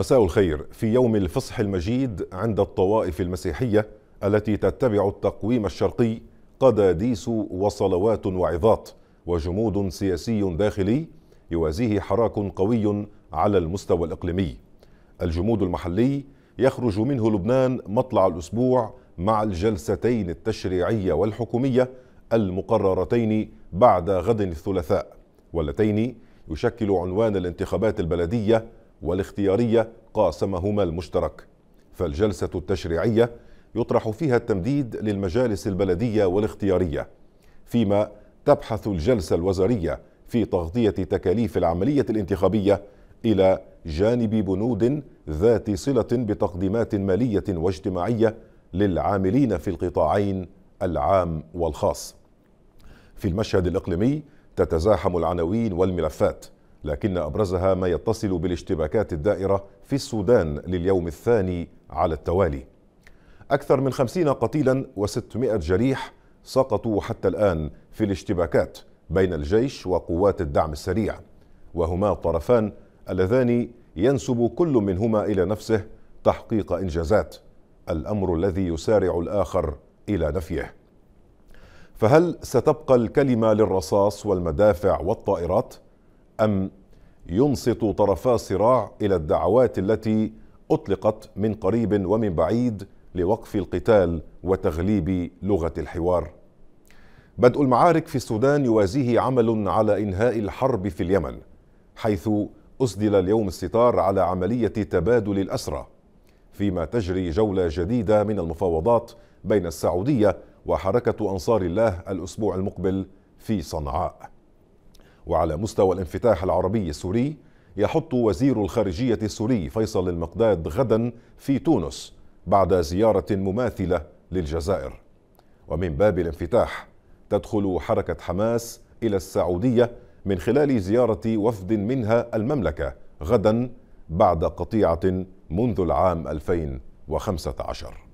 مساء الخير في يوم الفصح المجيد عند الطوائف المسيحية التي تتبع التقويم الشرقي قداديس وصلوات وعظات وجمود سياسي داخلي يوازيه حراك قوي على المستوى الإقليمي الجمود المحلي يخرج منه لبنان مطلع الأسبوع مع الجلستين التشريعية والحكومية المقررتين بعد غد الثلاثاء واللتين يشكل عنوان الانتخابات البلدية والاختيارية قاسمهما المشترك فالجلسة التشريعية يطرح فيها التمديد للمجالس البلدية والاختيارية فيما تبحث الجلسة الوزارية في تغطية تكاليف العملية الانتخابية إلى جانب بنود ذات صلة بتقديمات مالية واجتماعية للعاملين في القطاعين العام والخاص في المشهد الإقليمي تتزاحم العناوين والملفات لكن أبرزها ما يتصل بالاشتباكات الدائرة في السودان لليوم الثاني على التوالي أكثر من خمسين قتيلا وستمائة جريح سقطوا حتى الآن في الاشتباكات بين الجيش وقوات الدعم السريع وهما الطرفان اللذان ينسب كل منهما إلى نفسه تحقيق إنجازات الأمر الذي يسارع الآخر إلى نفيه فهل ستبقى الكلمة للرصاص والمدافع والطائرات؟ أم ينصت طرفا الصراع إلى الدعوات التي أطلقت من قريب ومن بعيد لوقف القتال وتغليب لغة الحوار بدء المعارك في السودان يوازيه عمل على إنهاء الحرب في اليمن حيث أسدل اليوم الستار على عملية تبادل الأسرى فيما تجري جولة جديدة من المفاوضات بين السعودية وحركة أنصار الله الأسبوع المقبل في صنعاء وعلى مستوى الانفتاح العربي السوري يحط وزير الخارجية السوري فيصل المقداد غدا في تونس بعد زيارة مماثلة للجزائر ومن باب الانفتاح تدخل حركة حماس إلى السعودية من خلال زيارة وفد منها المملكة غدا بعد قطيعة منذ العام 2015